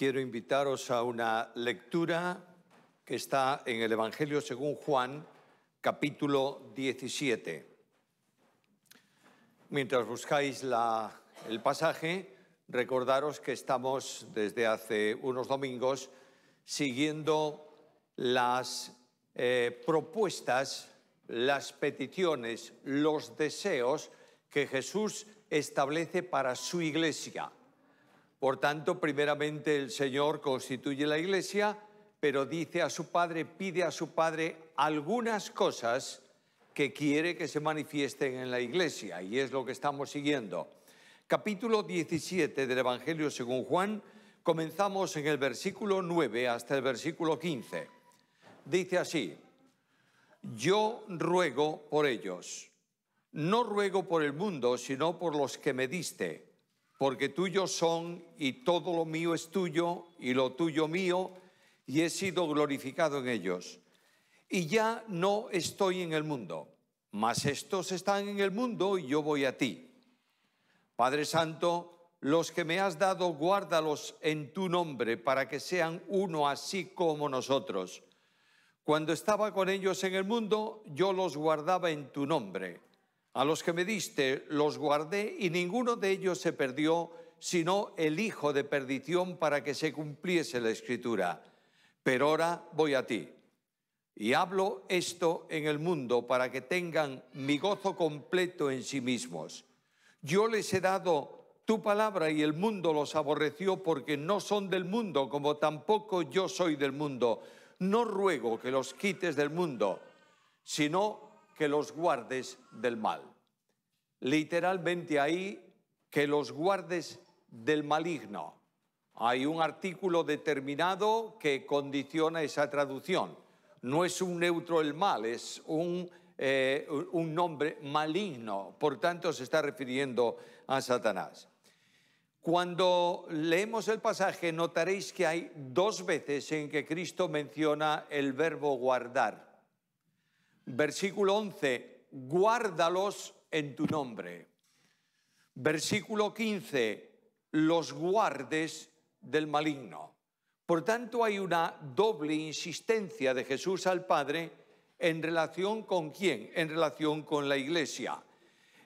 quiero invitaros a una lectura que está en el Evangelio según Juan, capítulo 17. Mientras buscáis el pasaje, recordaros que estamos desde hace unos domingos siguiendo las eh, propuestas, las peticiones, los deseos que Jesús establece para su iglesia por tanto, primeramente el Señor constituye la iglesia, pero dice a su Padre, pide a su Padre algunas cosas que quiere que se manifiesten en la iglesia, y es lo que estamos siguiendo. Capítulo 17 del Evangelio según Juan, comenzamos en el versículo 9 hasta el versículo 15. Dice así, yo ruego por ellos, no ruego por el mundo, sino por los que me diste porque tuyo son y todo lo mío es tuyo y lo tuyo mío, y he sido glorificado en ellos. Y ya no estoy en el mundo, mas estos están en el mundo y yo voy a ti. Padre Santo, los que me has dado, guárdalos en tu nombre para que sean uno así como nosotros. Cuando estaba con ellos en el mundo, yo los guardaba en tu nombre a los que me diste los guardé y ninguno de ellos se perdió, sino el hijo de perdición para que se cumpliese la escritura. Pero ahora voy a ti. Y hablo esto en el mundo para que tengan mi gozo completo en sí mismos. Yo les he dado tu palabra y el mundo los aborreció porque no son del mundo, como tampoco yo soy del mundo. No ruego que los quites del mundo, sino que los guardes del mal. Literalmente ahí, que los guardes del maligno. Hay un artículo determinado que condiciona esa traducción. No es un neutro el mal, es un, eh, un nombre maligno. Por tanto, se está refiriendo a Satanás. Cuando leemos el pasaje, notaréis que hay dos veces en que Cristo menciona el verbo guardar. Versículo 11, guárdalos en tu nombre. Versículo 15, los guardes del maligno. Por tanto, hay una doble insistencia de Jesús al Padre en relación con quién, en relación con la iglesia.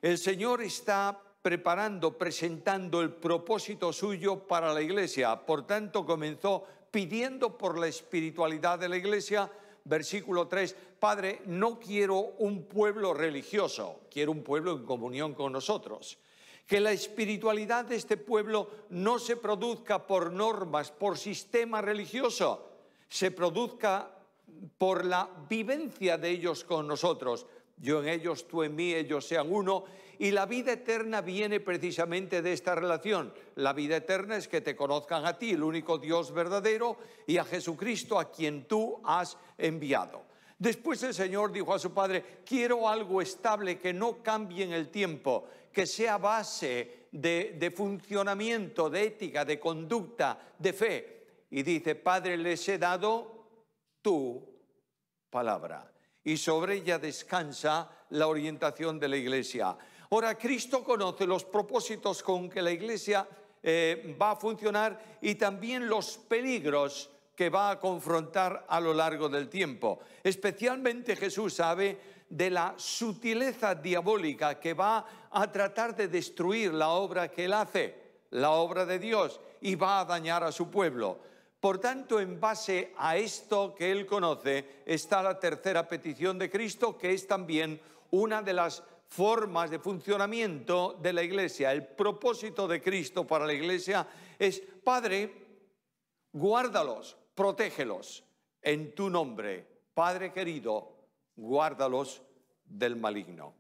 El Señor está preparando, presentando el propósito suyo para la iglesia. Por tanto, comenzó pidiendo por la espiritualidad de la iglesia, versículo 3, Padre, no quiero un pueblo religioso, quiero un pueblo en comunión con nosotros. Que la espiritualidad de este pueblo no se produzca por normas, por sistema religioso, se produzca por la vivencia de ellos con nosotros. Yo en ellos, tú en mí, ellos sean uno y la vida eterna viene precisamente de esta relación. La vida eterna es que te conozcan a ti, el único Dios verdadero, y a Jesucristo a quien tú has enviado. Después el Señor dijo a su padre, quiero algo estable, que no cambie en el tiempo, que sea base de, funcionamiento, de ética, de conducta, de fe. Y dice, Padre, les he dado tu palabra. Y sobre ella descansa la orientación de la iglesia. Ahora, Cristo conoce los propósitos con que la iglesia eh, va a funcionar y también los peligros que va a confrontar a lo largo del tiempo. Especialmente Jesús sabe de la sutileza diabólica que va a tratar de destruir la obra que él hace, la obra de Dios, y va a dañar a su pueblo. Por tanto, en base a esto que él conoce, está la tercera petición de Cristo, que es también una de las formas de funcionamiento de la iglesia. El propósito de Cristo para la iglesia es, Padre, guárdalos, protégelos en tu nombre. Padre querido, guárdalos del maligno.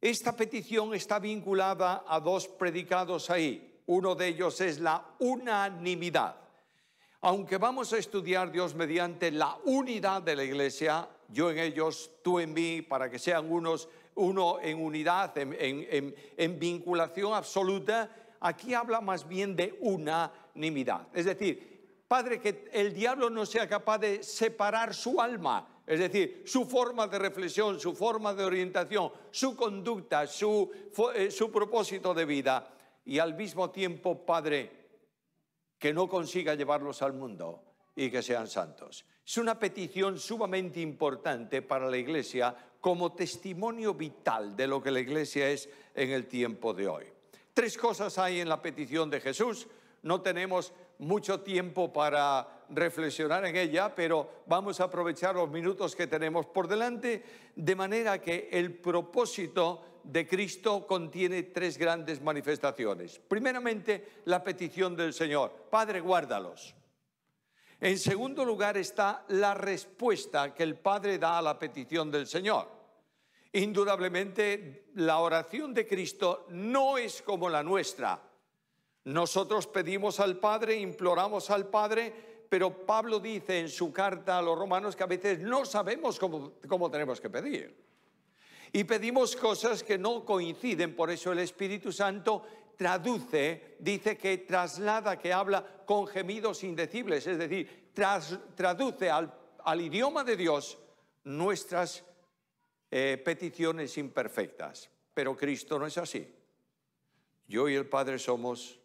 Esta petición está vinculada a dos predicados ahí. Uno de ellos es la unanimidad. Aunque vamos a estudiar Dios mediante la unidad de la iglesia, yo en ellos, tú en mí, para que sean unos uno en unidad, en, vinculación absoluta, aquí habla más bien de unanimidad. Es decir, Padre, que el diablo no sea capaz de separar su alma, es decir, su forma de reflexión, su forma de orientación, su conducta, su eh, propósito de vida. Y al mismo tiempo, Padre, que no consiga llevarlos al mundo, y que sean santos. Es una petición sumamente importante para la Iglesia como testimonio vital de lo que la Iglesia es en el tiempo de hoy. Tres cosas hay en la petición de Jesús. No tenemos mucho tiempo para reflexionar en ella, pero vamos a aprovechar los minutos que tenemos por delante, de manera que el propósito de Cristo contiene tres grandes manifestaciones. Primeramente, la petición del Señor, Padre, guárdalos. En segundo lugar está la respuesta que el Padre da a la petición del Señor. Indudablemente, la oración de Cristo no es como la nuestra. Nosotros pedimos al Padre, imploramos al Padre, pero Pablo dice en su carta a los romanos que a veces no sabemos cómo, tenemos que pedir. Y pedimos cosas que no coinciden, por eso el Espíritu Santo traduce, dice que traslada, que habla con gemidos indecibles, es decir, traduce al, idioma de Dios nuestras eh, peticiones imperfectas. Pero Cristo no es así. Yo y el Padre somos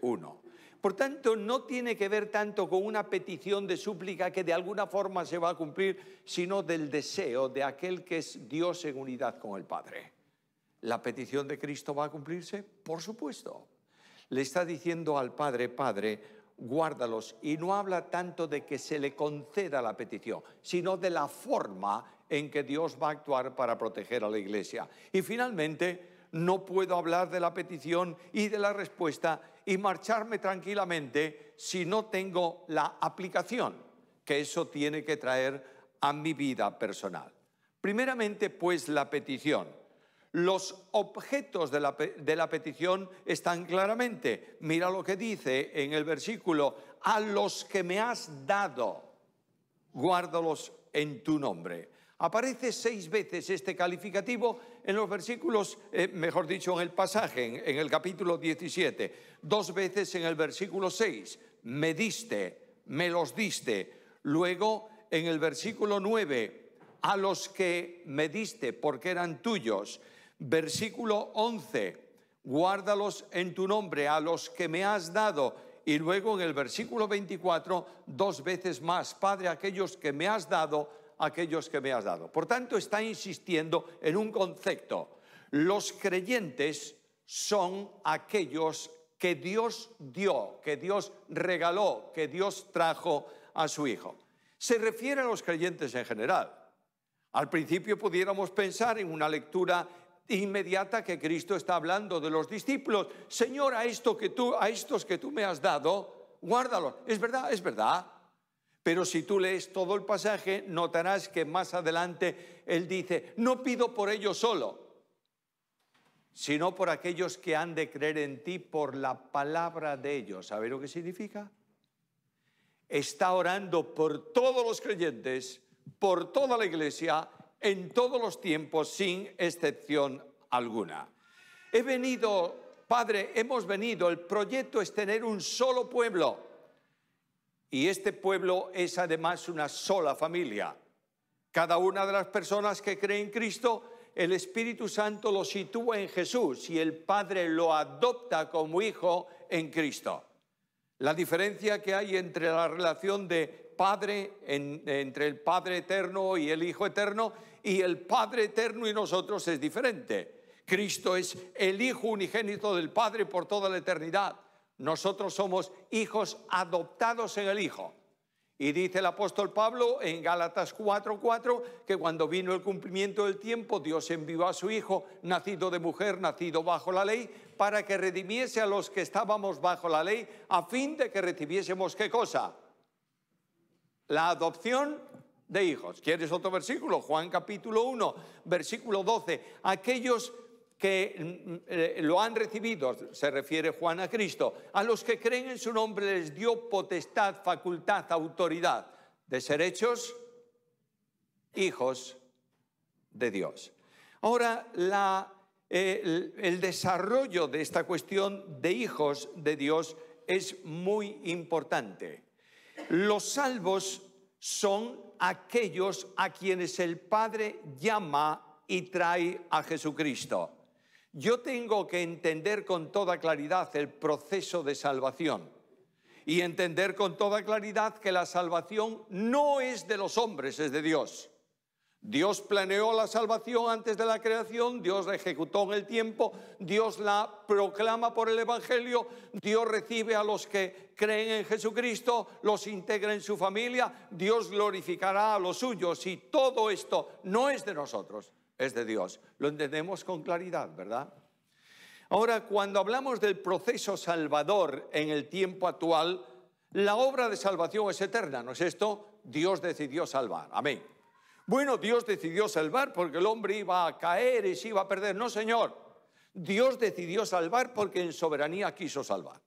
uno. Por tanto, no tiene que ver tanto con una petición de súplica que de alguna forma se va a cumplir, sino del deseo de aquel que es Dios en unidad con el Padre. ¿La petición de Cristo va a cumplirse? Por supuesto. Le está diciendo al Padre, Padre, guárdalos. Y no habla tanto de que se le conceda la petición, sino de la forma en que Dios va a actuar para proteger a la iglesia. Y finalmente, no puedo hablar de la petición y de la respuesta y marcharme tranquilamente si no tengo la aplicación que eso tiene que traer a mi vida personal. Primeramente, pues, la petición. Los objetos de la, petición están claramente. Mira lo que dice en el versículo, a los que me has dado, guárdalos en tu nombre. Aparece seis veces este calificativo en los versículos, eh, mejor dicho, en el pasaje, en, en el capítulo 17, dos veces en el versículo 6, me diste, me los diste. Luego en el versículo 9, a los que me diste porque eran tuyos versículo 11, guárdalos en tu nombre a los que me has dado. Y luego en el versículo 24, dos veces más, Padre, aquellos que me has dado, aquellos que me has dado. Por tanto, está insistiendo en un concepto. Los creyentes son aquellos que Dios dio, que Dios regaló, que Dios trajo a su Hijo. Se refiere a los creyentes en general. Al principio pudiéramos pensar en una lectura inmediata que Cristo está hablando de los discípulos. Señor, a, esto que tú, a estos que tú me has dado, guárdalos. Es verdad, es verdad. Pero si tú lees todo el pasaje, notarás que más adelante Él dice, no pido por ellos solo, sino por aquellos que han de creer en ti por la palabra de ellos. ¿Sabes lo que significa? Está orando por todos los creyentes, por toda la iglesia en todos los tiempos sin excepción alguna. He venido, Padre, hemos venido, el proyecto es tener un solo pueblo y este pueblo es además una sola familia. Cada una de las personas que cree en Cristo, el Espíritu Santo lo sitúa en Jesús y el Padre lo adopta como hijo en Cristo. La diferencia que hay entre la relación de Padre, entre el Padre eterno y el Hijo eterno, y el Padre eterno y nosotros es diferente. Cristo es el Hijo unigénito del Padre por toda la eternidad. Nosotros somos hijos adoptados en el Hijo. Y dice el apóstol Pablo en Gálatas 4:4 que cuando vino el cumplimiento del tiempo, Dios envió a su Hijo, nacido de mujer, nacido bajo la ley, para que redimiese a los que estábamos bajo la ley, a fin de que recibiésemos qué cosa? la adopción de hijos. ¿Quieres otro versículo? Juan capítulo 1, versículo 12. Aquellos que mm, eh, lo han recibido, se refiere Juan a Cristo, a los que creen en su nombre les dio potestad, facultad, autoridad de ser hechos hijos de Dios. Ahora, eh, el desarrollo de esta cuestión de hijos de Dios es muy importante. Los salvos son aquellos a quienes el Padre llama y trae a Jesucristo. Yo tengo que entender con toda claridad el proceso de salvación y entender con toda claridad que la salvación no es de los hombres, es de Dios. Dios planeó la salvación antes de la creación, Dios la ejecutó en el tiempo, Dios la proclama por el Evangelio, Dios recibe a los que creen en Jesucristo, los integra en su familia, Dios glorificará a los suyos y todo esto no es de nosotros, es de Dios. Lo entendemos con claridad, ¿verdad? Ahora, cuando hablamos del proceso salvador en el tiempo actual, la obra de salvación es eterna, ¿no es esto? Dios decidió salvar. Amén. Bueno, Dios decidió salvar porque el hombre iba a caer y se iba a perder. No, Señor. Dios decidió salvar porque en soberanía quiso salvar.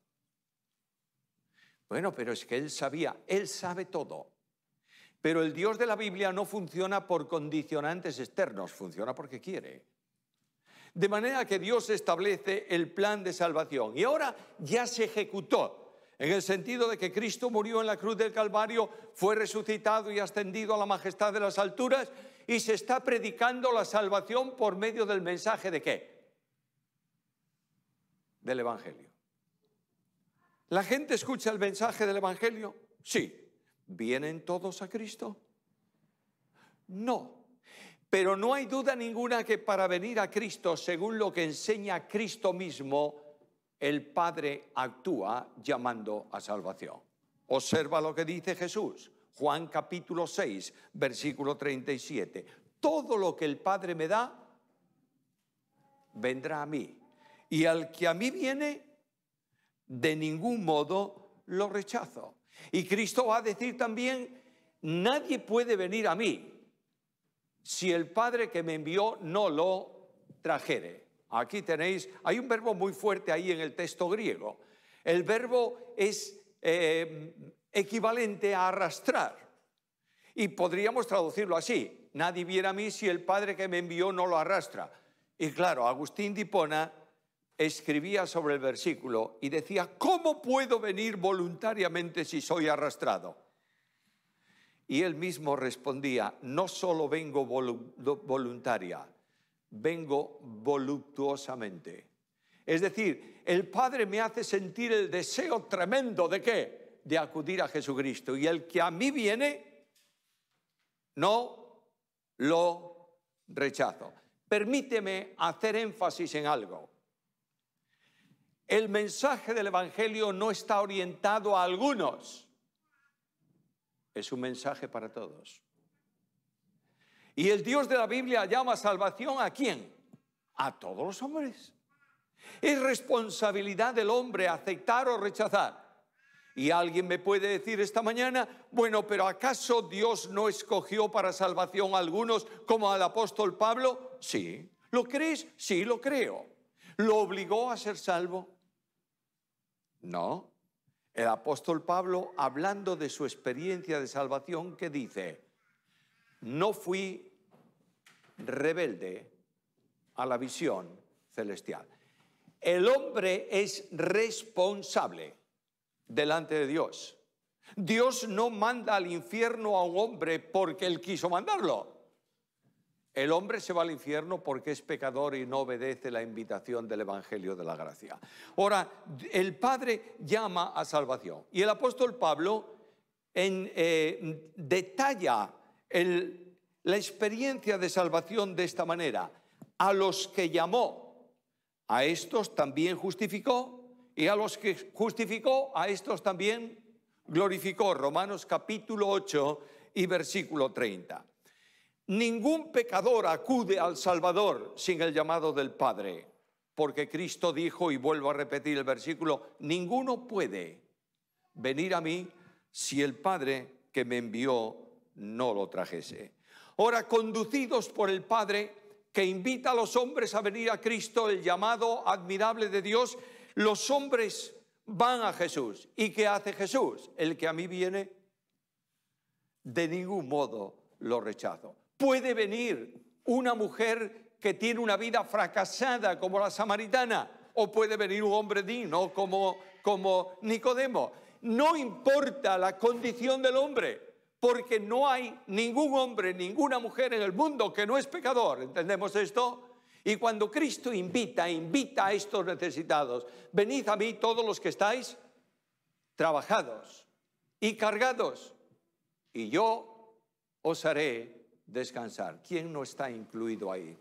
Bueno, pero es que Él sabía, Él sabe todo. Pero el Dios de la Biblia no funciona por condicionantes externos, funciona porque quiere. De manera que Dios establece el plan de salvación y ahora ya se ejecutó en el sentido de que Cristo murió en la cruz del Calvario, fue resucitado y ascendido a la majestad de las alturas y se está predicando la salvación por medio del mensaje de qué? Del Evangelio. ¿La gente escucha el mensaje del Evangelio? Sí. ¿Vienen todos a Cristo? No. Pero no hay duda ninguna que para venir a Cristo, según lo que enseña Cristo mismo, el Padre actúa llamando a salvación. Observa lo que dice Jesús, Juan capítulo 6, versículo 37. Todo lo que el Padre me da, vendrá a mí. Y al que a mí viene, de ningún modo lo rechazo. Y Cristo va a decir también, nadie puede venir a mí si el Padre que me envió no lo trajere. Aquí tenéis, hay un verbo muy fuerte ahí en el texto griego. El verbo es eh, equivalente a arrastrar. Y podríamos traducirlo así, nadie viera a mí si el Padre que me envió no lo arrastra. Y claro, Agustín Dipona escribía sobre el versículo y decía, ¿cómo puedo venir voluntariamente si soy arrastrado? Y él mismo respondía, no solo vengo voluntaria, vengo voluptuosamente. Es decir, el Padre me hace sentir el deseo tremendo de qué? De acudir a Jesucristo. Y el que a mí viene, no lo rechazo. Permíteme hacer énfasis en algo. El mensaje del Evangelio no está orientado a algunos. Es un mensaje para todos. Y el Dios de la Biblia llama salvación a quién? A todos los hombres. Es responsabilidad del hombre aceptar o rechazar. Y alguien me puede decir esta mañana, bueno, pero ¿acaso Dios no escogió para salvación a algunos como al apóstol Pablo? Sí. ¿Lo crees? Sí, lo creo. ¿Lo obligó a ser salvo? No. El apóstol Pablo, hablando de su experiencia de salvación, que dice, no fui rebelde a la visión celestial. El hombre es responsable delante de Dios. Dios no manda al infierno a un hombre porque él quiso mandarlo. El hombre se va al infierno porque es pecador y no obedece la invitación del Evangelio de la Gracia. Ahora, el Padre llama a salvación. Y el apóstol Pablo eh, detalla la experiencia de salvación de esta manera. A los que llamó, a estos también justificó, y a los que justificó, a estos también glorificó. Romanos capítulo 8 y versículo 30. Ningún pecador acude al Salvador sin el llamado del Padre, porque Cristo dijo, y vuelvo a repetir el versículo, ninguno puede venir a mí si el Padre que me envió no lo trajese. Ahora, conducidos por el Padre, que invita a los hombres a venir a Cristo, el llamado admirable de Dios, los hombres van a Jesús. ¿Y qué hace Jesús? El que a mí viene, de ningún modo lo rechazo. Puede venir una mujer que tiene una vida fracasada como la samaritana, o puede venir un hombre digno como, como Nicodemo. No importa la condición del hombre, porque no hay ningún hombre, ninguna mujer en el mundo que no es pecador. ¿Entendemos esto? Y cuando Cristo invita, invita a estos necesitados, venid a mí todos los que estáis trabajados y cargados, y yo os haré descansar. ¿Quién no está incluido ahí?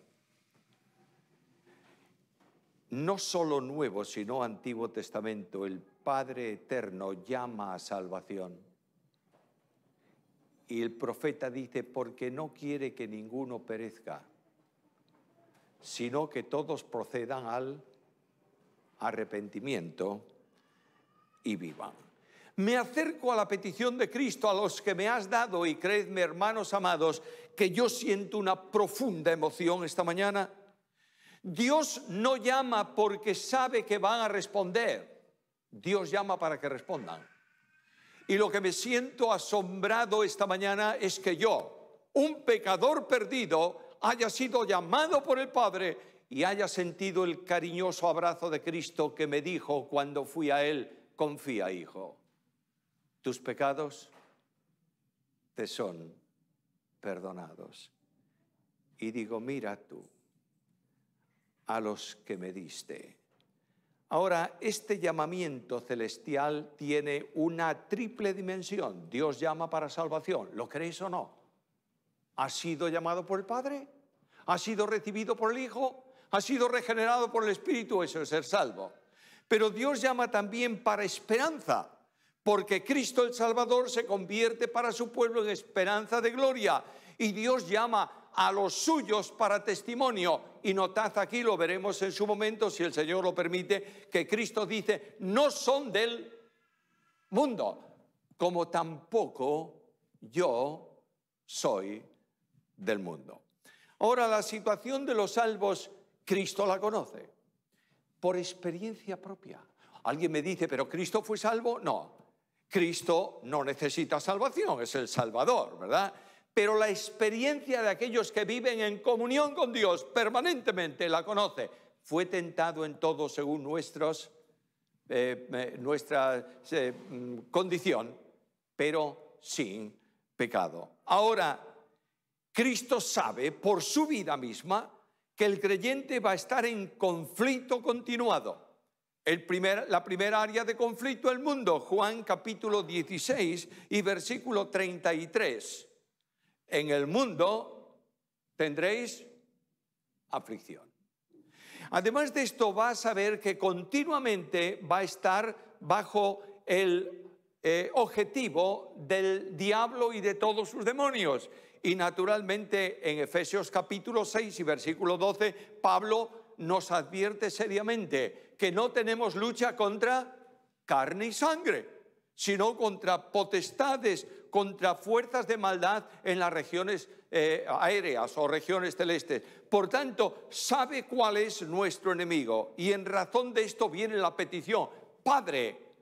No solo Nuevo, sino Antiguo Testamento, el Padre Eterno llama a salvación. Y el profeta dice, porque no quiere que ninguno perezca, sino que todos procedan al arrepentimiento y vivan. Me acerco a la petición de Cristo, a los que me has dado, y creedme, hermanos amados, que yo siento una profunda emoción esta mañana. Dios no llama porque sabe que van a responder. Dios llama para que respondan. Y lo que me siento asombrado esta mañana es que yo, un pecador perdido, haya sido llamado por el Padre y haya sentido el cariñoso abrazo de Cristo que me dijo cuando fui a Él, confía, hijo, tus pecados te son perdonados. Y digo, mira tú, a los que me diste Ahora, este llamamiento celestial tiene una triple dimensión. Dios llama para salvación, ¿lo creéis o no? ¿Ha sido llamado por el Padre? ¿Ha sido recibido por el Hijo? ¿Ha sido regenerado por el Espíritu? Eso es ser salvo. Pero Dios llama también para esperanza, porque Cristo el Salvador se convierte para su pueblo en esperanza de gloria. Y Dios llama a los suyos para testimonio. Y notad aquí, lo veremos en su momento, si el Señor lo permite, que Cristo dice, no son del mundo, como tampoco yo soy del mundo. Ahora, la situación de los salvos, Cristo la conoce, por experiencia propia. Alguien me dice, pero Cristo fue salvo. No, Cristo no necesita salvación, es el Salvador, ¿verdad? pero la experiencia de aquellos que viven en comunión con Dios permanentemente la conoce. Fue tentado en todo según eh, eh, nuestra eh, mm, condición, pero sin pecado. Ahora, Cristo sabe por su vida misma que el creyente va a estar en conflicto continuado. la primera área de conflicto, el mundo, Juan capítulo 16 y versículo 33 en el mundo tendréis aflicción. Además de esto, va a saber que continuamente va a estar bajo el eh, objetivo del diablo y de todos sus demonios. Y naturalmente en Efesios capítulo 6 y versículo 12, Pablo nos advierte seriamente que no tenemos lucha contra carne y sangre, sino contra potestades, contra fuerzas de maldad en las regiones eh, aéreas o regiones celestes. Por tanto, sabe cuál es nuestro enemigo. Y en razón de esto viene la petición, Padre,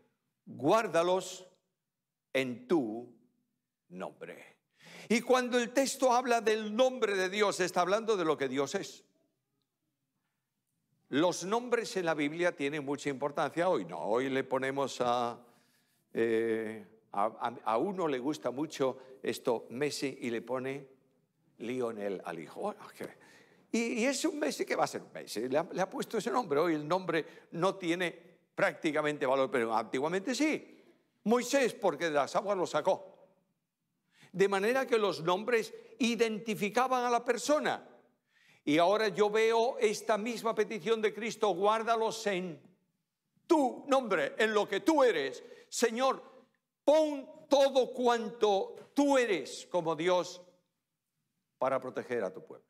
guárdalos en tu nombre. Y cuando el texto habla del nombre de Dios, está hablando de lo que Dios es. Los nombres en la Biblia tienen mucha importancia. Hoy no, hoy le ponemos a eh, a, uno le gusta mucho esto Messi y le pone Lionel al hijo. Y, es un Messi que va a ser un Messi. Le ha, puesto ese nombre. Hoy el nombre no tiene prácticamente valor, pero antiguamente sí. Moisés, porque de las aguas lo sacó. De manera que los nombres identificaban a la persona. Y ahora yo veo esta misma petición de Cristo, guárdalos en tu nombre, en lo que tú eres. Señor, pon todo cuanto tú eres como Dios para proteger a tu pueblo.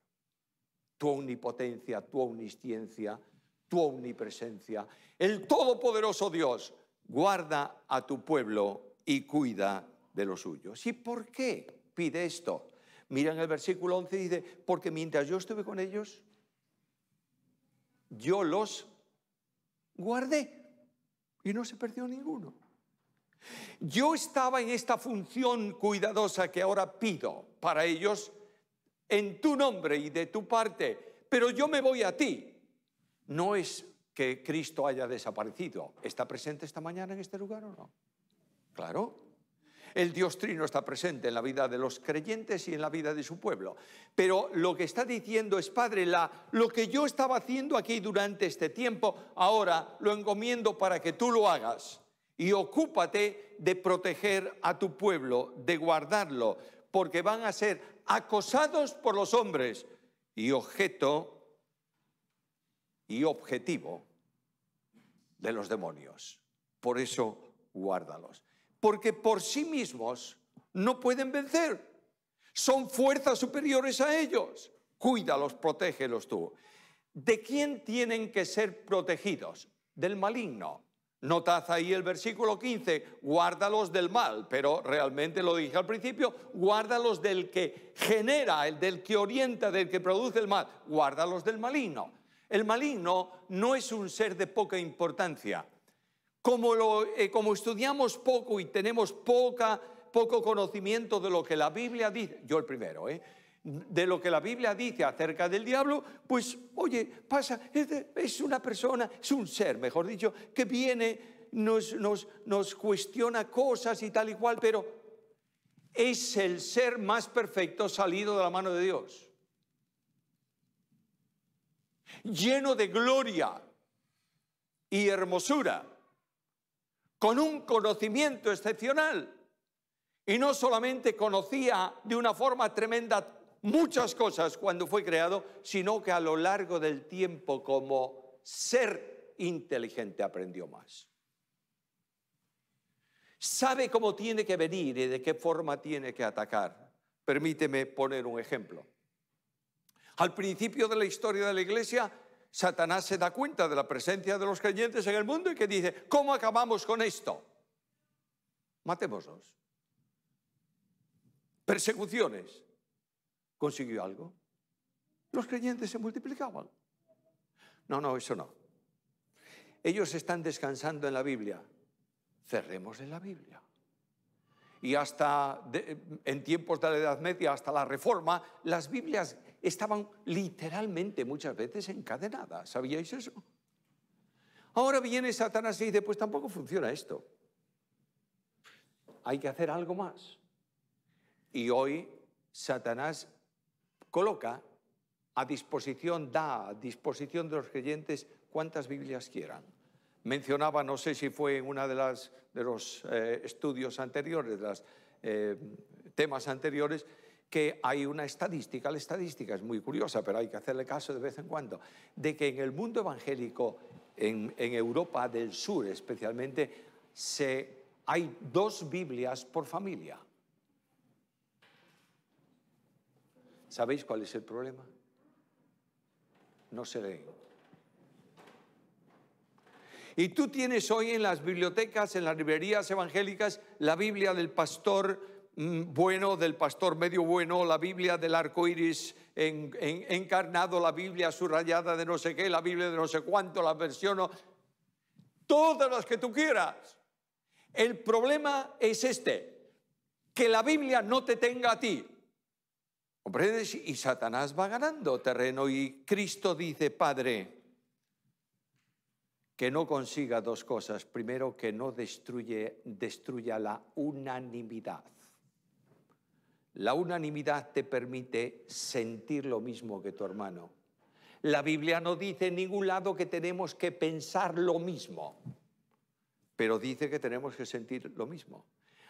Tu omnipotencia, tu omnisciencia, tu omnipresencia. El todopoderoso Dios guarda a tu pueblo y cuida de los suyos. ¿Y por qué pide esto? Mira en el versículo 11 dice, porque mientras yo estuve con ellos, yo los guardé y no se perdió ninguno. Yo estaba en esta función cuidadosa que ahora pido para ellos en tu nombre y de tu parte, pero yo me voy a ti. No es que Cristo haya desaparecido. ¿Está presente esta mañana en este lugar o no? Claro. El Dios Trino está presente en la vida de los creyentes y en la vida de su pueblo. Pero lo que está diciendo es, Padre, la, lo que yo estaba haciendo aquí durante este tiempo, ahora lo encomiendo para que tú lo hagas y ocúpate de proteger a tu pueblo, de guardarlo, porque van a ser acosados por los hombres y objeto y objetivo de los demonios. Por eso guárdalos, porque por sí mismos no pueden vencer. Son fuerzas superiores a ellos. Cuídalos, protégelos tú. ¿De quién tienen que ser protegidos? Del maligno Notad ahí el versículo 15, guárdalos del mal, pero realmente lo dije al principio, guárdalos del que genera, el del que orienta, del que produce el mal, guárdalos del maligno. El maligno no es un ser de poca importancia. Como, lo, eh, como estudiamos poco y tenemos poca, poco conocimiento de lo que la Biblia dice, yo el primero, ¿eh? de lo que la Biblia dice acerca del diablo, pues oye, pasa, es una persona, es un ser, mejor dicho, que viene, nos, nos, cuestiona cosas y tal y cual, pero es el ser más perfecto salido de la mano de Dios, lleno de gloria y hermosura, con un conocimiento excepcional. Y no solamente conocía de una forma tremenda muchas cosas cuando fue creado, sino que a lo largo del tiempo como ser inteligente aprendió más. Sabe cómo tiene que venir y de qué forma tiene que atacar. Permíteme poner un ejemplo. Al principio de la historia de la iglesia, Satanás se da cuenta de la presencia de los creyentes en el mundo y que dice, ¿cómo acabamos con esto? Matémoslos. Persecuciones, consiguió algo. Los creyentes se multiplicaban. No, no, eso no. Ellos están descansando en la Biblia. Cerremos en la Biblia. Y hasta en tiempos de la Edad Media, hasta la Reforma, las Biblias estaban literalmente muchas veces encadenadas. ¿Sabíais eso? Ahora viene Satanás y dice, pues tampoco funciona esto. Hay que hacer algo más. Y hoy Satanás coloca a disposición, da a disposición de los creyentes cuantas Biblias quieran. Mencionaba, no sé si fue en uno de, de los eh, estudios anteriores, de los eh, temas anteriores, que hay una estadística, la estadística es muy curiosa, pero hay que hacerle caso de vez en cuando, de que en el mundo evangélico, en, Europa del Sur especialmente, hay dos Biblias por familia. ¿Sabéis cuál es el problema? No se leen. Y tú tienes hoy en las bibliotecas, en las librerías evangélicas, la Biblia del pastor mm, bueno, del pastor medio bueno, la Biblia del arco iris en, encarnado, la Biblia subrayada de no sé qué, la Biblia de no sé cuánto, la versión, no, todas las que tú quieras. El problema es este, que la Biblia no te tenga a ti, ¿Comprendes? Y Satanás va ganando terreno y Cristo dice, Padre, que no consiga dos cosas. Primero, que no destruye, destruya la unanimidad. La unanimidad te permite sentir lo mismo que tu hermano. La Biblia no dice en ningún lado que tenemos que pensar lo mismo, pero dice que tenemos que sentir lo mismo.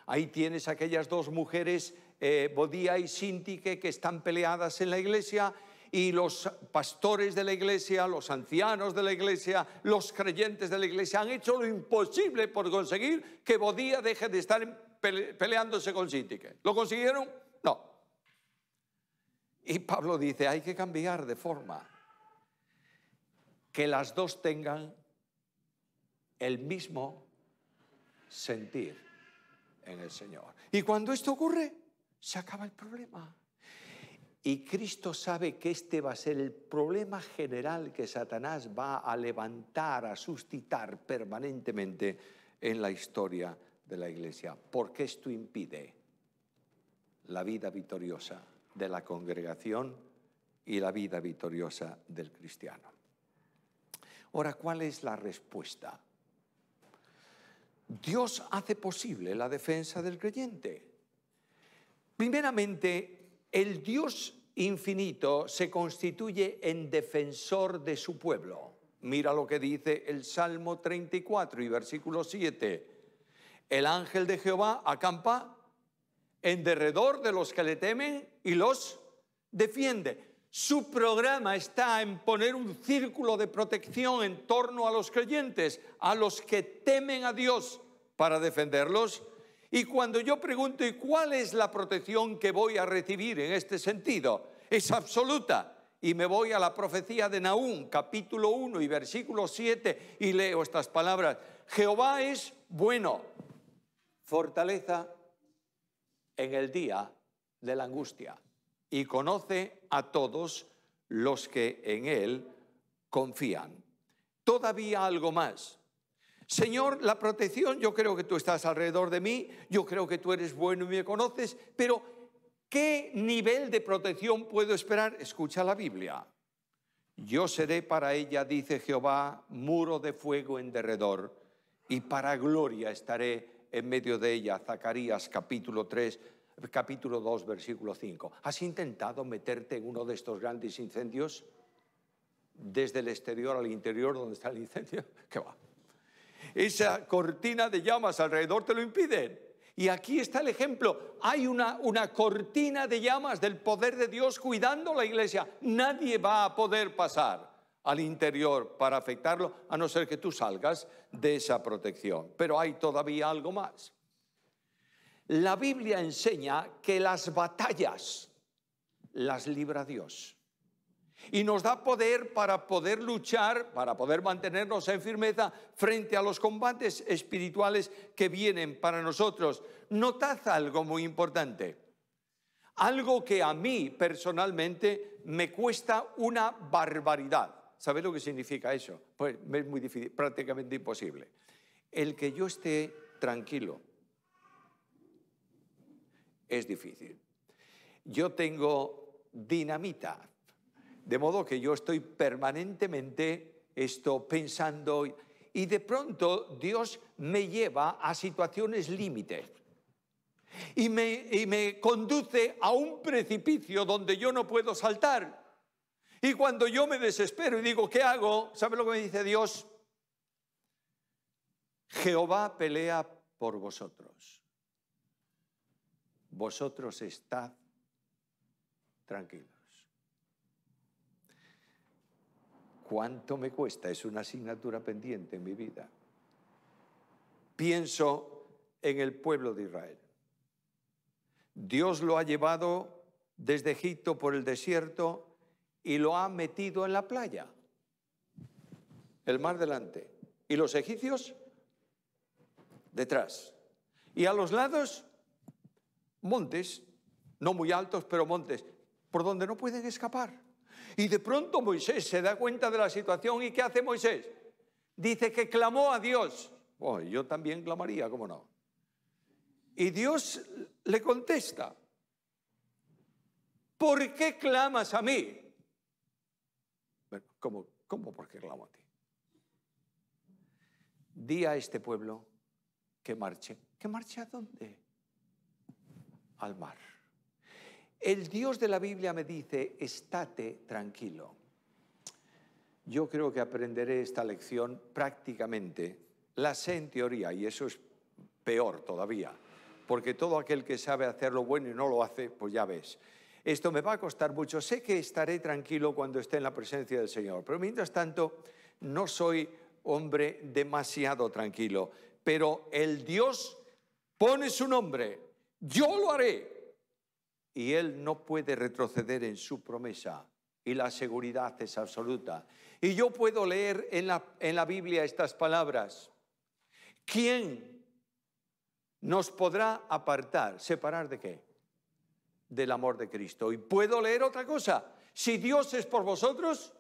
Ahí tienes aquellas dos mujeres eh, Bodía y Sintique que están peleadas en la iglesia y los pastores de la iglesia, los ancianos de la iglesia, los creyentes de la iglesia han hecho lo imposible por conseguir que Bodía deje de estar peleándose con Sintique. ¿Lo consiguieron? No. Y Pablo dice, hay que cambiar de forma. Que las dos tengan el mismo sentir en el Señor. Y cuando esto ocurre, se acaba el problema. Y Cristo sabe que este va a ser el problema general que Satanás va a levantar, a suscitar permanentemente en la historia de la iglesia. Porque esto impide la vida victoriosa de la congregación y la vida victoriosa del cristiano. Ahora, ¿cuál es la respuesta? Dios hace posible la defensa del creyente. Primeramente, el Dios infinito se constituye en defensor de su pueblo. Mira lo que dice el Salmo 34 y versículo 7. El ángel de Jehová acampa en derredor de los que le temen y los defiende. Su programa está en poner un círculo de protección en torno a los creyentes, a los que temen a Dios, para defenderlos y cuando yo pregunto, ¿y cuál es la protección que voy a recibir en este sentido? Es absoluta. Y me voy a la profecía de Naúm, capítulo 1 y versículo 7, y leo estas palabras. Jehová es bueno, fortaleza en el día de la angustia, y conoce a todos los que en él confían. Todavía algo más. Señor, la protección, yo creo que tú estás alrededor de mí, yo creo que tú eres bueno y me conoces, pero ¿qué nivel de protección puedo esperar? Escucha la Biblia. Yo seré para ella, dice Jehová, muro de fuego en derredor, y para gloria estaré en medio de ella. Zacarías capítulo 3, capítulo 2, versículo 5. ¿Has intentado meterte en uno de estos grandes incendios? Desde el exterior al interior, donde está el incendio. ¿Qué va? esa cortina de llamas alrededor te lo impiden. Y aquí está el ejemplo. Hay una, una cortina de llamas del poder de Dios cuidando la iglesia. Nadie va a poder pasar al interior para afectarlo, a no ser que tú salgas de esa protección. Pero hay todavía algo más. La Biblia enseña que las batallas las libra Dios y nos da poder para poder luchar, para poder mantenernos en firmeza frente a los combates espirituales que vienen para nosotros. Notad algo muy importante, algo que a mí personalmente me cuesta una barbaridad. ¿Sabéis lo que significa eso? Pues es muy difícil, prácticamente imposible. El que yo esté tranquilo es difícil. Yo tengo dinamita de modo que yo estoy permanentemente esto pensando y de pronto Dios me lleva a situaciones límites y me, me conduce a un precipicio donde yo no puedo saltar. Y cuando yo me desespero y digo, ¿qué hago? ¿Sabe lo que me dice Dios? Jehová pelea por vosotros. Vosotros estad tranquilos. ¿Cuánto me cuesta? Es una asignatura pendiente en mi vida. Pienso en el pueblo de Israel. Dios lo ha llevado desde Egipto por el desierto y lo ha metido en la playa, el mar delante. ¿Y los egipcios? Detrás. Y a los lados, montes, no muy altos, pero montes, por donde no pueden escapar. Y de pronto Moisés se da cuenta de la situación y ¿qué hace Moisés? Dice que clamó a Dios. Oh, yo también clamaría, ¿cómo no? Y Dios le contesta, ¿por qué clamas a mí? ¿cómo, cómo por qué clamo a ti? Di a este pueblo que marche. ¿Que marche a dónde? Al mar. El Dios de la Biblia me dice, estate tranquilo. Yo creo que aprenderé esta lección prácticamente. La sé en teoría y eso es peor todavía, porque todo aquel que sabe hacer lo bueno y no lo hace, pues ya ves. Esto me va a costar mucho. Sé que estaré tranquilo cuando esté en la presencia del Señor, pero mientras tanto no soy hombre demasiado tranquilo. Pero el Dios pone su nombre. Yo lo haré y Él no puede retroceder en su promesa y la seguridad es absoluta. Y yo puedo leer en la, en la Biblia estas palabras. ¿Quién nos podrá apartar, separar de qué? Del amor de Cristo. Y puedo leer otra cosa. Si Dios es por vosotros,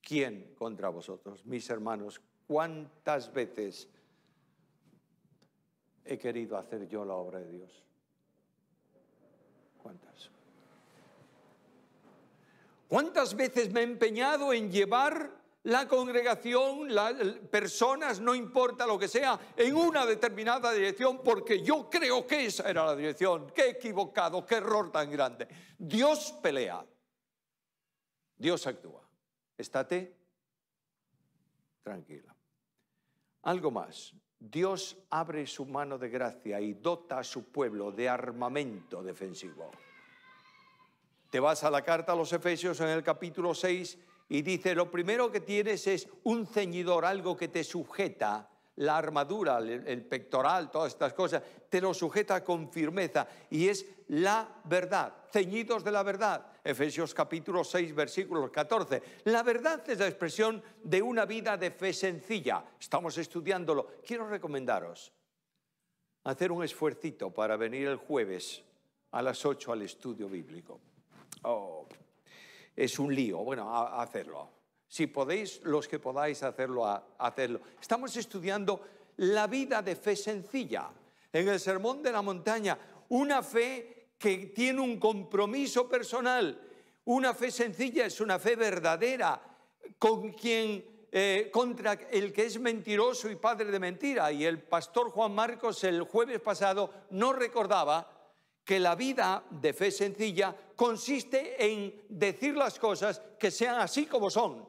¿quién contra vosotros? Mis hermanos, ¿cuántas veces he querido hacer yo la obra de Dios? ¿Cuántas? ¿Cuántas veces me he empeñado en llevar la congregación, las personas, no importa lo que sea, en una determinada dirección, porque yo creo que esa era la dirección. Qué equivocado, qué error tan grande. Dios pelea, Dios actúa. Estate tranquila. Algo más. Dios abre su mano de gracia y dota a su pueblo de armamento defensivo. Te vas a la carta a los Efesios en el capítulo 6 y dice, lo primero que tienes es un ceñidor, algo que te sujeta, la armadura, el, el pectoral, todas estas cosas, te lo sujeta con firmeza y es la verdad, ceñidos de la verdad. Efesios capítulo 6, versículo 14. La verdad es la expresión de una vida de fe sencilla. Estamos estudiándolo. Quiero recomendaros hacer un esfuercito para venir el jueves a las 8 al estudio bíblico. Oh, es un lío. Bueno, hacerlo. Si podéis, los que podáis hacerlo, hacerlo. Estamos estudiando la vida de fe sencilla. En el Sermón de la Montaña, una fe que tiene un compromiso personal. Una fe sencilla es una fe verdadera con quien eh, contra el que es mentiroso y padre de mentira. Y el pastor Juan Marcos el jueves pasado no recordaba que la vida de fe sencilla consiste en decir las cosas que sean así como son.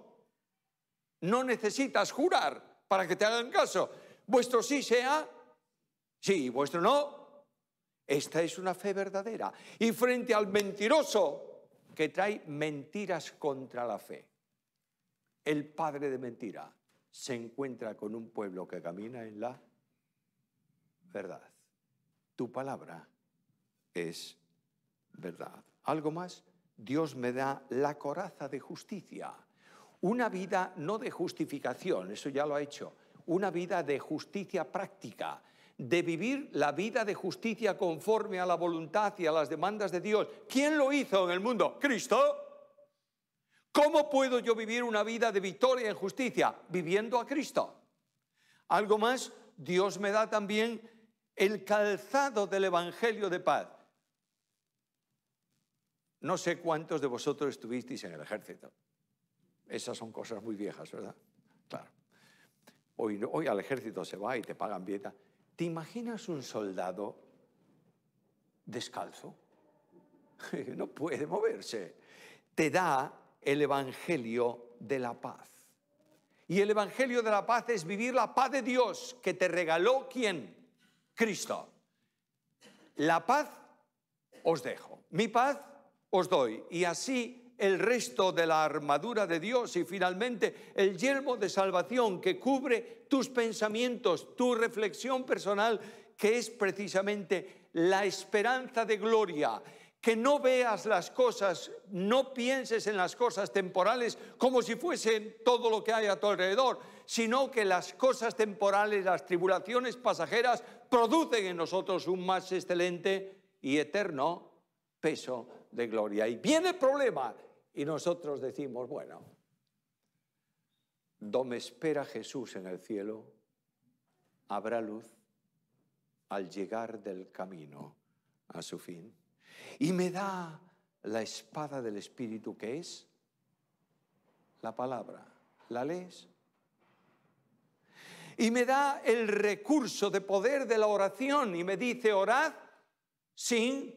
No necesitas jurar para que te hagan caso. Vuestro sí sea sí, vuestro no esta es una fe verdadera. Y frente al mentiroso que trae mentiras contra la fe, el padre de mentira se encuentra con un pueblo que camina en la verdad. Tu palabra es verdad. ¿Algo más? Dios me da la coraza de justicia. Una vida no de justificación, eso ya lo ha hecho, una vida de justicia práctica de vivir la vida de justicia conforme a la voluntad y a las demandas de Dios. ¿Quién lo hizo en el mundo? Cristo. ¿Cómo puedo yo vivir una vida de victoria en justicia? Viviendo a Cristo. Algo más, Dios me da también el calzado del Evangelio de paz. No sé cuántos de vosotros estuvisteis en el ejército. Esas son cosas muy viejas, ¿verdad? Claro. Hoy, hoy al ejército se va y te pagan vieta ¿Te imaginas un soldado descalzo? No puede moverse. Te da el Evangelio de la paz. Y el Evangelio de la paz es vivir la paz de Dios que te regaló quién? Cristo. La paz os dejo, mi paz os doy. Y así el resto de la armadura de Dios y finalmente el yelmo de salvación que cubre tus pensamientos, tu reflexión personal, que es precisamente la esperanza de gloria. Que no veas las cosas, no pienses en las cosas temporales como si fuesen todo lo que hay a tu alrededor, sino que las cosas temporales, las tribulaciones pasajeras, producen en nosotros un más excelente y eterno peso de gloria. Y viene el problema, y nosotros decimos, bueno, donde espera Jesús en el cielo, habrá luz al llegar del camino a su fin. Y me da la espada del Espíritu que es la palabra. ¿La ley, Y me da el recurso de poder de la oración y me dice, orad sin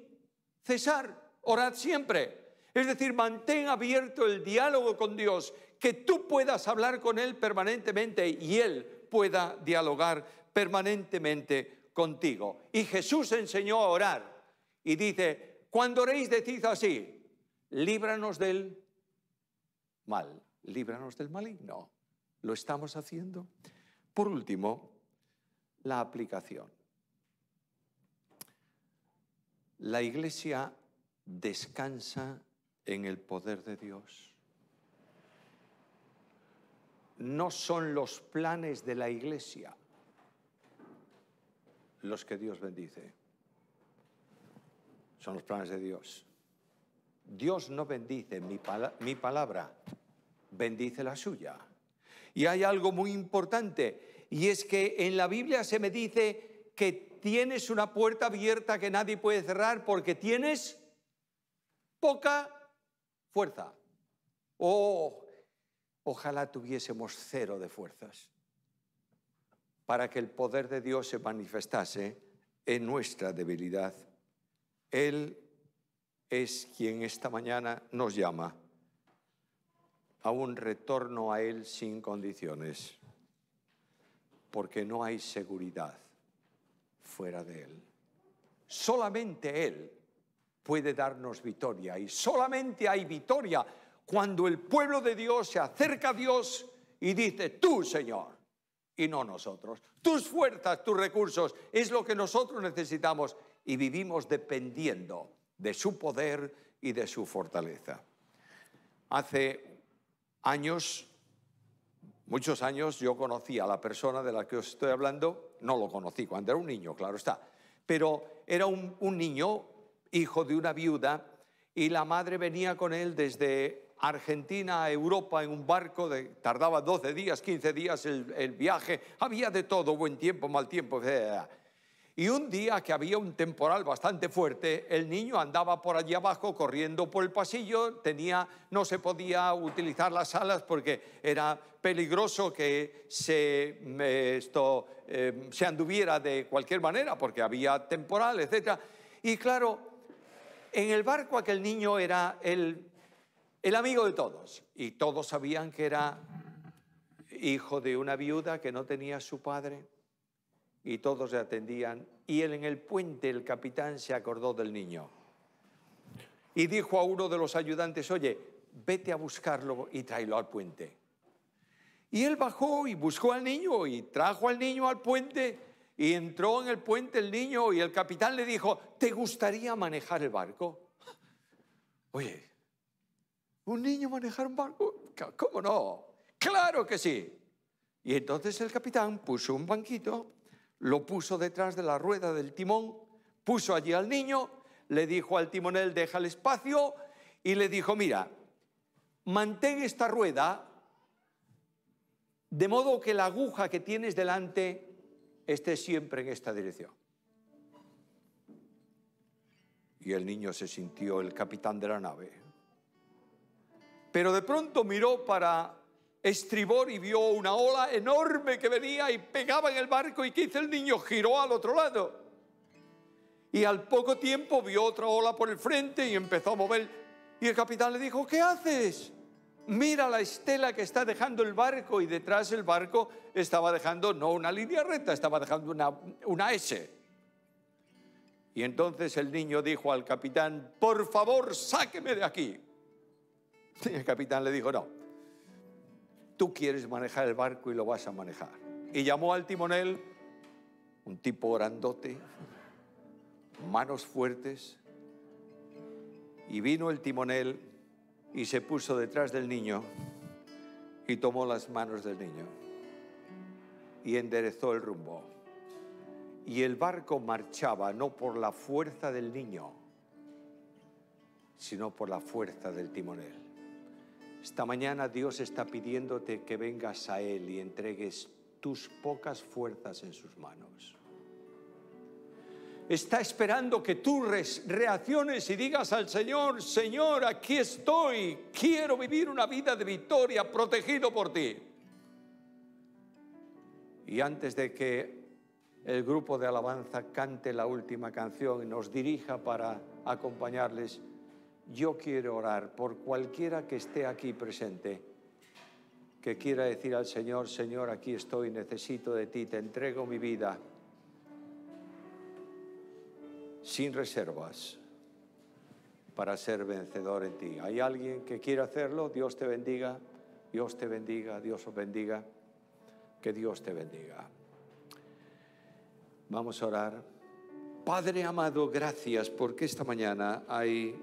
cesar, orad siempre. Es decir, mantén abierto el diálogo con Dios, que tú puedas hablar con Él permanentemente y Él pueda dialogar permanentemente contigo. Y Jesús enseñó a orar y dice, cuando oréis decís así, líbranos del mal, líbranos del maligno. ¿Lo estamos haciendo? Por último, la aplicación. La iglesia descansa en el poder de Dios. No son los planes de la iglesia los que Dios bendice. Son los planes de Dios. Dios no bendice mi, palabra, bendice la suya. Y hay algo muy importante, y es que en la Biblia se me dice que tienes una puerta abierta que nadie puede cerrar porque tienes poca fuerza. Oh, ojalá tuviésemos cero de fuerzas para que el poder de Dios se manifestase en nuestra debilidad. Él es quien esta mañana nos llama a un retorno a Él sin condiciones, porque no hay seguridad fuera de Él. Solamente Él puede darnos victoria. Y solamente hay victoria cuando el pueblo de Dios se acerca a Dios y dice, tú Señor, y no nosotros. Tus fuerzas, tus recursos es lo que nosotros necesitamos y vivimos dependiendo de su poder y de su fortaleza. Hace años, muchos años, yo conocí a la persona de la que os estoy hablando, no lo conocí cuando era un niño, claro está, pero era un, un niño hijo de una viuda, y la madre venía con él desde Argentina a Europa en un barco, de, tardaba 12 días, 15 días el, viaje, había de todo, buen tiempo, mal tiempo, etc. Y un día que había un temporal bastante fuerte, el niño andaba por allí abajo corriendo por el pasillo, tenía, no se podía utilizar las alas porque era peligroso que se, esto, eh, se anduviera de cualquier manera porque había temporal, etc. Y claro, en el barco aquel niño era el, amigo de todos y todos sabían que era hijo de una viuda que no tenía su padre y todos le atendían. Y él en el puente, el capitán se acordó del niño y dijo a uno de los ayudantes, oye, vete a buscarlo y tráelo al puente. Y él bajó y buscó al niño y trajo al niño al puente y entró en el puente el niño y el capitán le dijo, ¿te gustaría manejar el barco? Oye, ¿un niño manejar un barco? ¿Cómo no? Claro que sí. Y entonces el capitán puso un banquito, lo puso detrás de la rueda del timón, puso allí al niño, le dijo al timonel, deja el espacio, y le dijo, mira, mantén esta rueda de modo que la aguja que tienes delante esté siempre en esta dirección. Y el niño se sintió el capitán de la nave. Pero de pronto miró para estribor y vio una ola enorme que venía y pegaba en el barco y que hizo el niño giró al otro lado. Y al poco tiempo vio otra ola por el frente y empezó a mover. Y el capitán le dijo, ¿qué haces? mira la estela que está dejando el barco y detrás el barco estaba dejando no una línea recta, estaba dejando una, una S. Y entonces el niño dijo al capitán, por favor, sáqueme de aquí. Y el capitán le dijo, no, tú quieres manejar el barco y lo vas a manejar. Y llamó al timonel, un tipo orandote, manos fuertes, y vino el timonel y se puso detrás del niño y tomó las manos del niño y enderezó el rumbo. Y el barco marchaba no por la fuerza del niño, sino por la fuerza del timonel. Esta mañana Dios está pidiéndote que vengas a Él y entregues tus pocas fuerzas en sus manos está esperando que tú reacciones y digas al Señor, Señor, aquí estoy, quiero vivir una vida de victoria protegido por ti. Y antes de que el grupo de alabanza cante la última canción y nos dirija para acompañarles, yo quiero orar por cualquiera que esté aquí presente, que quiera decir al Señor, Señor, aquí estoy, necesito de ti, te entrego mi vida sin reservas para ser vencedor en ti. ¿Hay alguien que quiere hacerlo? Dios te bendiga, Dios te bendiga, Dios os bendiga, que Dios te bendiga. Vamos a orar. Padre amado, gracias porque esta mañana hay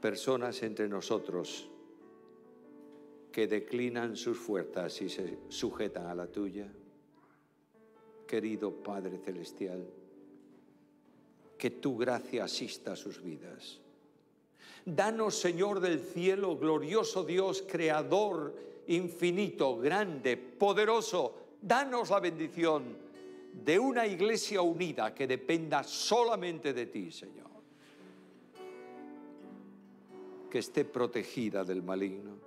personas entre nosotros que declinan sus fuerzas y se sujetan a la tuya. Querido Padre Celestial, que tu gracia asista a sus vidas. Danos, Señor del cielo, glorioso Dios, creador infinito, grande, poderoso, danos la bendición de una iglesia unida que dependa solamente de ti, Señor. Que esté protegida del maligno.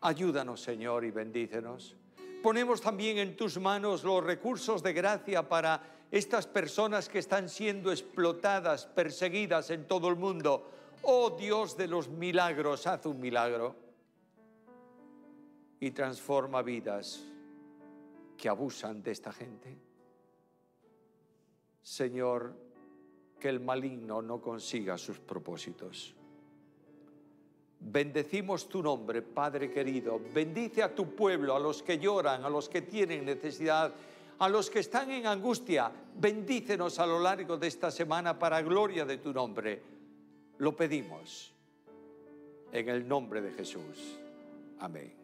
Ayúdanos, Señor, y bendícenos. Ponemos también en tus manos los recursos de gracia para estas personas que están siendo explotadas, perseguidas en todo el mundo. Oh Dios de los milagros, haz un milagro y transforma vidas que abusan de esta gente. Señor, que el maligno no consiga sus propósitos. Bendecimos tu nombre, Padre querido. Bendice a tu pueblo, a los que lloran, a los que tienen necesidad a los que están en angustia, bendícenos a lo largo de esta semana para gloria de tu nombre. Lo pedimos en el nombre de Jesús. Amén.